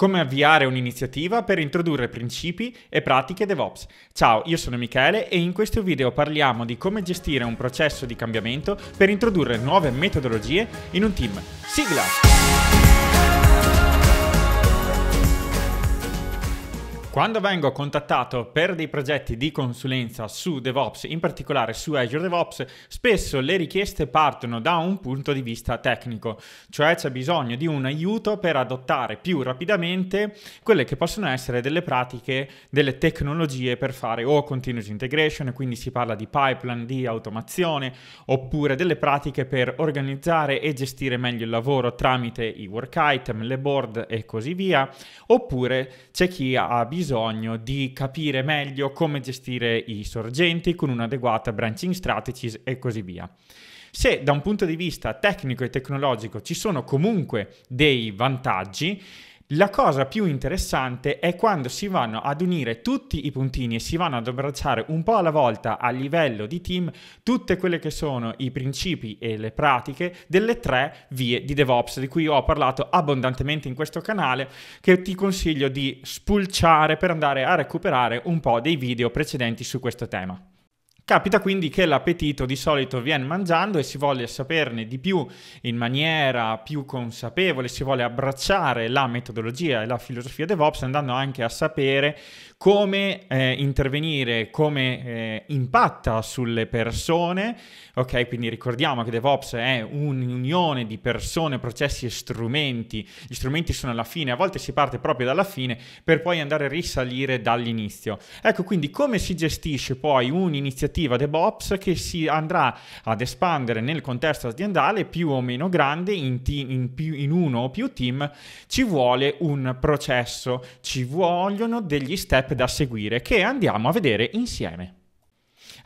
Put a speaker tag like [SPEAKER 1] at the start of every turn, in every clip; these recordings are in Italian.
[SPEAKER 1] come avviare un'iniziativa per introdurre principi e pratiche DevOps. Ciao, io sono Michele e in questo video parliamo di come gestire un processo di cambiamento per introdurre nuove metodologie in un team. Sigla! Quando vengo contattato per dei progetti di consulenza su DevOps, in particolare su Azure DevOps, spesso le richieste partono da un punto di vista tecnico, cioè c'è bisogno di un aiuto per adottare più rapidamente quelle che possono essere delle pratiche, delle tecnologie per fare o continuous integration, quindi si parla di pipeline, di automazione, oppure delle pratiche per organizzare e gestire meglio il lavoro tramite i work item, le board e così via, oppure c'è chi ha bisogno bisogno di capire meglio come gestire i sorgenti con un'adeguata branching strategies e così via. Se da un punto di vista tecnico e tecnologico ci sono comunque dei vantaggi, la cosa più interessante è quando si vanno ad unire tutti i puntini e si vanno ad abbracciare un po' alla volta a livello di team tutte quelle che sono i principi e le pratiche delle tre vie di DevOps di cui ho parlato abbondantemente in questo canale che ti consiglio di spulciare per andare a recuperare un po' dei video precedenti su questo tema. Capita quindi che l'appetito di solito viene mangiando e si voglia saperne di più in maniera più consapevole, si vuole abbracciare la metodologia e la filosofia DevOps andando anche a sapere come eh, intervenire, come eh, impatta sulle persone, ok? Quindi ricordiamo che DevOps è un'unione di persone, processi e strumenti, gli strumenti sono alla fine, a volte si parte proprio dalla fine per poi andare a risalire dall'inizio. Ecco quindi come si gestisce poi un'iniziativa prospettiva DevOps che si andrà ad espandere nel contesto aziendale più o meno grande in, team, in, più, in uno o più team, ci vuole un processo, ci vogliono degli step da seguire che andiamo a vedere insieme.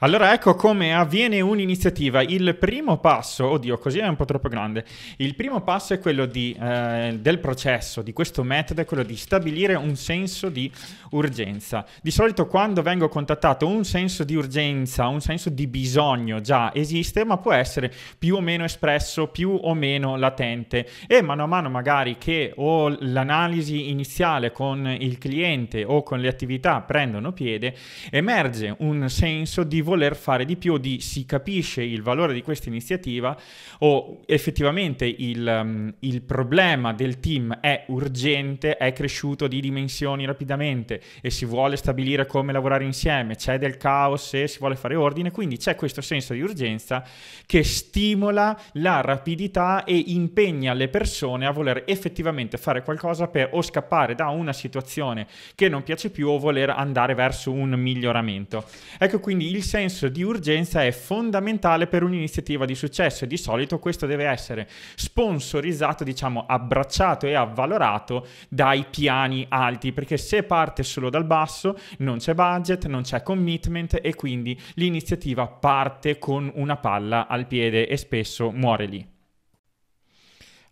[SPEAKER 1] Allora ecco come avviene un'iniziativa. Il primo passo, oddio, così è un po' troppo grande. Il primo passo è quello di, eh, del processo, di questo metodo, è quello di stabilire un senso di urgenza. Di solito quando vengo contattato un senso di urgenza, un senso di bisogno già esiste, ma può essere più o meno espresso, più o meno latente. E mano a mano magari che o l'analisi iniziale con il cliente o con le attività prendono piede, emerge un senso di voler fare di più, di si capisce il valore di questa iniziativa o effettivamente il, um, il problema del team è urgente, è cresciuto di dimensioni rapidamente e si vuole stabilire come lavorare insieme, c'è del caos e si vuole fare ordine, quindi c'è questo senso di urgenza che stimola la rapidità e impegna le persone a voler effettivamente fare qualcosa per o scappare da una situazione che non piace più o voler andare verso un miglioramento. Ecco quindi il senso di urgenza è fondamentale per un'iniziativa di successo e di solito questo deve essere sponsorizzato, diciamo, abbracciato e avvalorato dai piani alti, perché se parte solo dal basso non c'è budget, non c'è commitment e quindi l'iniziativa parte con una palla al piede e spesso muore lì.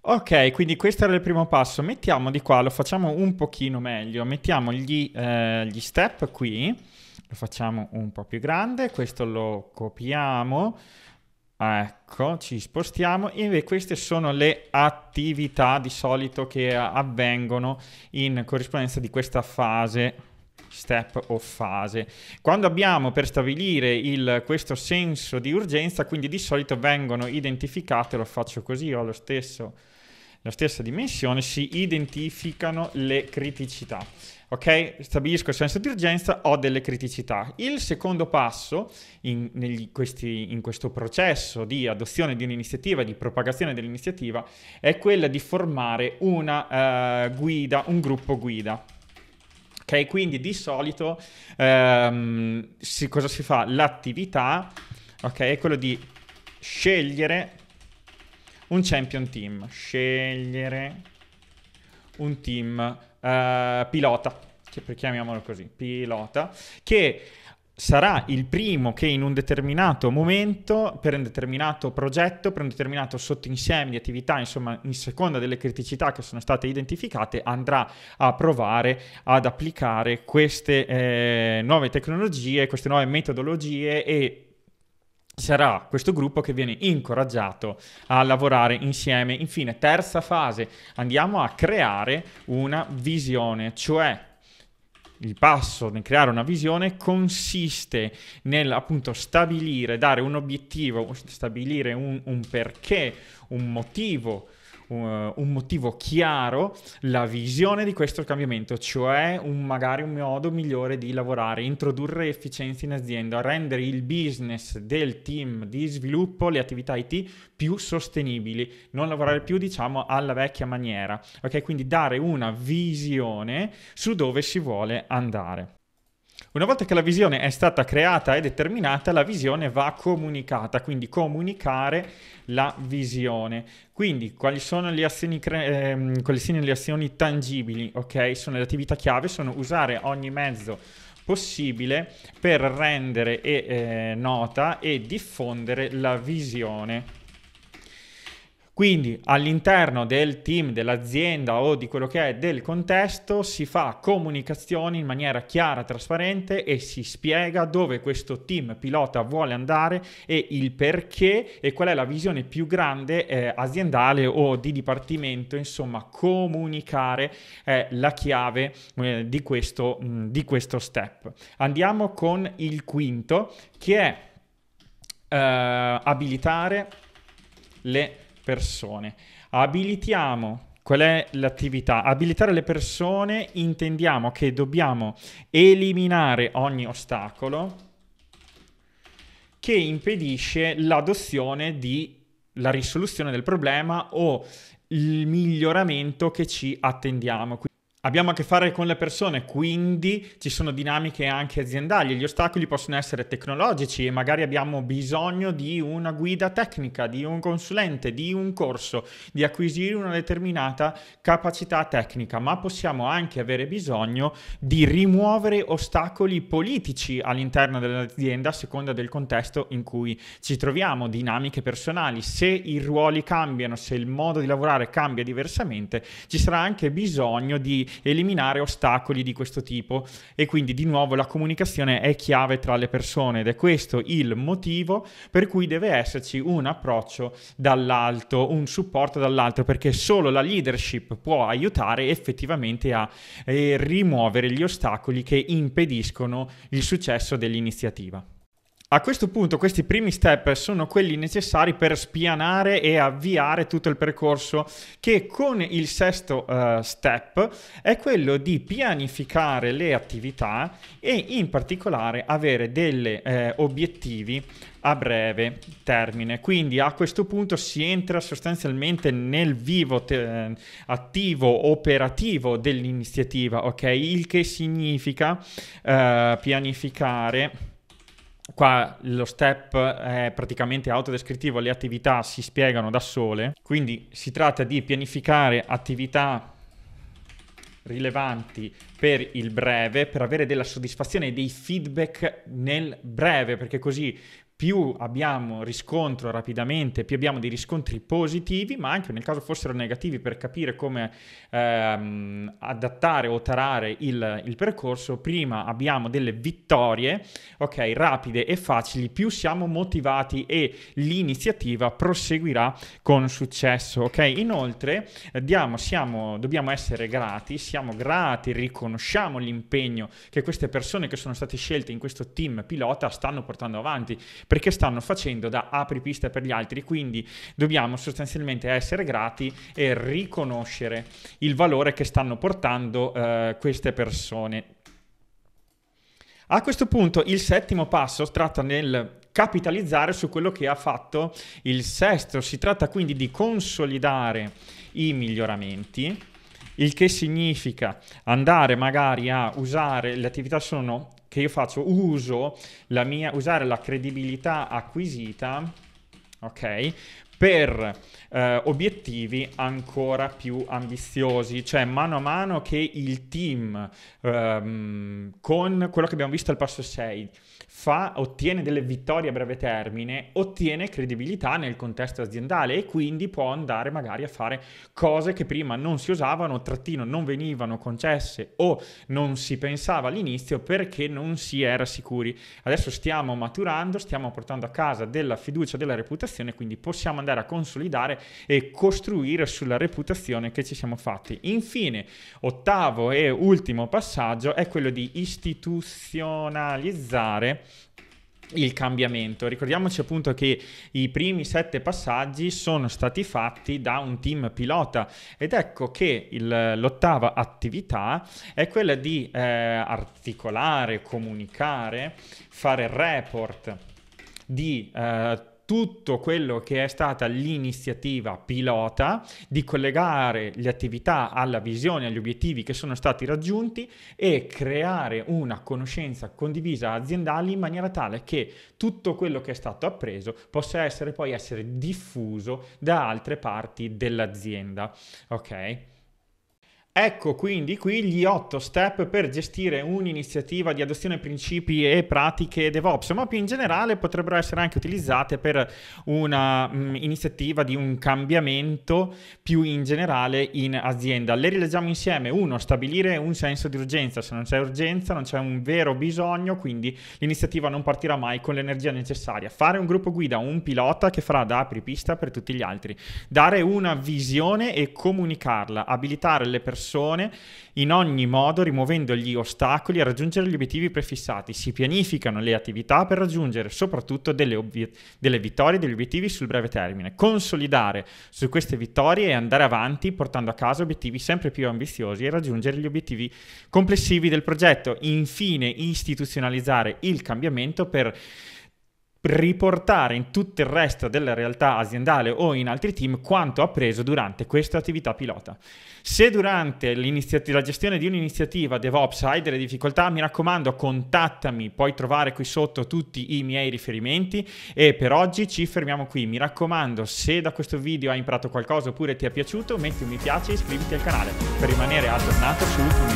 [SPEAKER 1] Ok, quindi questo era il primo passo. Mettiamo di qua, lo facciamo un pochino meglio. Mettiamo gli, eh, gli step qui lo facciamo un po' più grande, questo lo copiamo, ah, ecco, ci spostiamo e queste sono le attività di solito che eh, avvengono in corrispondenza di questa fase step o fase. Quando abbiamo per stabilire il, questo senso di urgenza, quindi di solito vengono identificate, lo faccio così, ho lo stesso la stessa dimensione, si identificano le criticità. Ok? Stabilisco il senso di urgenza, ho delle criticità. Il secondo passo in, negli, questi, in questo processo di adozione di un'iniziativa, di propagazione dell'iniziativa, è quella di formare una uh, guida, un gruppo guida. Ok? Quindi di solito um, si, cosa si fa? L'attività, ok? È quello di scegliere un champion team. Scegliere un team uh, pilota. Che, chiamiamolo così, pilota. Che sarà il primo che in un determinato momento, per un determinato progetto, per un determinato sottinsieme di attività, insomma, in seconda delle criticità che sono state identificate, andrà a provare ad applicare queste eh, nuove tecnologie, queste nuove metodologie e sarà questo gruppo che viene incoraggiato a lavorare insieme. Infine, terza fase, andiamo a creare una visione, cioè il passo nel creare una visione consiste nel appunto stabilire, dare un obiettivo, stabilire un, un perché, un motivo, un, eh, un motivo chiaro la visione di questo cambiamento, cioè un, magari un modo migliore di lavorare, introdurre efficienza in azienda, rendere il business del team di sviluppo, le attività IT più sostenibili, non lavorare più diciamo alla vecchia maniera, ok? Quindi dare una visione su dove si vuole andare. Una volta che la visione è stata creata e determinata, la visione va comunicata, quindi comunicare la visione. Quindi quali sono le azioni, cre- ehm, quali sono le azioni tangibili? Okay? Sono le attività chiave, sono usare ogni mezzo possibile per rendere e, eh, nota e diffondere la visione quindi all'interno del team, dell'azienda o di quello che è del contesto si fa comunicazione in maniera chiara, trasparente e si spiega dove questo team pilota vuole andare e il perché e qual è la visione più grande eh, aziendale o di dipartimento, insomma comunicare è la chiave eh, di, questo, mh, mm, di questo step. Andiamo con il quinto che è eh, abilitare le persone. Abilitiamo Qual è l'attività? Abilitare le persone intendiamo che dobbiamo eliminare ogni ostacolo che impedisce l'adozione di la risoluzione del problema o il miglioramento che ci attendiamo abbiamo a che fare con le persone, quindi ci sono dinamiche anche aziendali, gli ostacoli possono essere tecnologici e magari abbiamo bisogno di una guida tecnica, di un consulente, di un corso, di acquisire una determinata capacità tecnica, ma possiamo anche avere bisogno di rimuovere ostacoli politici all'interno dell'azienda a seconda del contesto in cui ci troviamo, dinamiche personali, se i ruoli cambiano, se il modo di lavorare cambia diversamente, ci sarà anche bisogno di eliminare ostacoli di questo tipo e quindi di nuovo la comunicazione è chiave tra le persone ed è questo il motivo per cui deve esserci un approccio dall'alto, un supporto dall'alto perché solo la leadership può aiutare effettivamente a eh, rimuovere gli ostacoli che impediscono il successo dell'iniziativa. A questo punto questi primi step sono quelli necessari per spianare e avviare tutto il percorso che con il sesto uh, step è quello di pianificare le attività e in particolare avere degli eh, obiettivi a breve termine. Quindi a questo punto si entra sostanzialmente nel vivo te- attivo operativo dell'iniziativa, ok? Il che significa uh, pianificare Qua lo step è praticamente autodescrittivo, le attività si spiegano da sole, quindi si tratta di pianificare attività rilevanti per il breve, per avere della soddisfazione e dei feedback nel breve, perché così più abbiamo riscontro rapidamente, più abbiamo dei riscontri positivi, ma anche nel caso fossero negativi per capire come ehm, adattare o tarare il, il, percorso, prima abbiamo delle vittorie, ok, rapide e facili, più siamo motivati e l'iniziativa proseguirà con successo, ok? Inoltre diamo, siamo, dobbiamo essere grati, siamo grati, riconosciamo l'impegno che queste persone che sono state scelte in questo team pilota stanno portando avanti perché stanno facendo da apripista per gli altri, quindi dobbiamo sostanzialmente essere grati e riconoscere il valore che stanno portando eh, queste persone. A questo punto il settimo passo tratta nel capitalizzare su quello che ha fatto il sesto, si tratta quindi di consolidare i miglioramenti il che significa andare magari a usare, le attività sono che io faccio, uso la mia, usare la credibilità acquisita, ok, per eh, obiettivi ancora più ambiziosi, cioè mano a mano che il team ehm, con quello che abbiamo visto al passo 6 fa, ottiene delle vittorie a breve termine, ottiene credibilità nel contesto aziendale e quindi può andare magari a fare cose che prima non si usavano, trattino non venivano concesse o non si pensava all'inizio perché non si era sicuri. Adesso stiamo maturando, stiamo portando a casa della fiducia, della reputazione, quindi possiamo andare andare a consolidare e costruire sulla reputazione che ci siamo fatti. Infine, ottavo e ultimo passaggio è quello di istituzionalizzare il cambiamento. Ricordiamoci appunto che i primi sette passaggi sono stati fatti da un team pilota ed ecco che il, l'ottava attività è quella di eh, articolare, comunicare, fare report di eh, tutto quello che è stata l'iniziativa pilota di collegare le attività alla visione, agli obiettivi che sono stati raggiunti e creare una conoscenza condivisa aziendale in maniera tale che tutto quello che è stato appreso possa essere poi essere diffuso da altre parti dell'azienda. Ok? Ecco quindi qui gli 8 step per gestire un'iniziativa di adozione principi e pratiche DevOps, ma più in generale potrebbero essere anche utilizzate per un'iniziativa mm, di un cambiamento più in generale in azienda. Le rileggiamo insieme. Uno, stabilire un senso di urgenza. Se non c'è urgenza, non c'è un vero bisogno, quindi l'iniziativa non partirà mai con l'energia necessaria. Fare un gruppo guida, un pilota che farà da apripista per tutti gli altri. Dare una visione e comunicarla. Abilitare le persone persone in ogni modo rimuovendo gli ostacoli a raggiungere gli obiettivi prefissati. Si pianificano le attività per raggiungere soprattutto delle, obvi- delle vittorie, degli obiettivi sul breve termine. Consolidare su queste vittorie e andare avanti portando a casa obiettivi sempre più ambiziosi e raggiungere gli obiettivi complessivi del progetto. Infine, istituzionalizzare il cambiamento per riportare in tutto il resto della realtà aziendale o in altri team quanto ha preso durante questa attività pilota. Se durante la gestione di un'iniziativa DevOps hai delle difficoltà, mi raccomando, contattami, puoi trovare qui sotto tutti i miei riferimenti e per oggi ci fermiamo qui. Mi raccomando, se da questo video hai imparato qualcosa oppure ti è piaciuto, metti un mi piace e iscriviti al canale per rimanere aggiornato su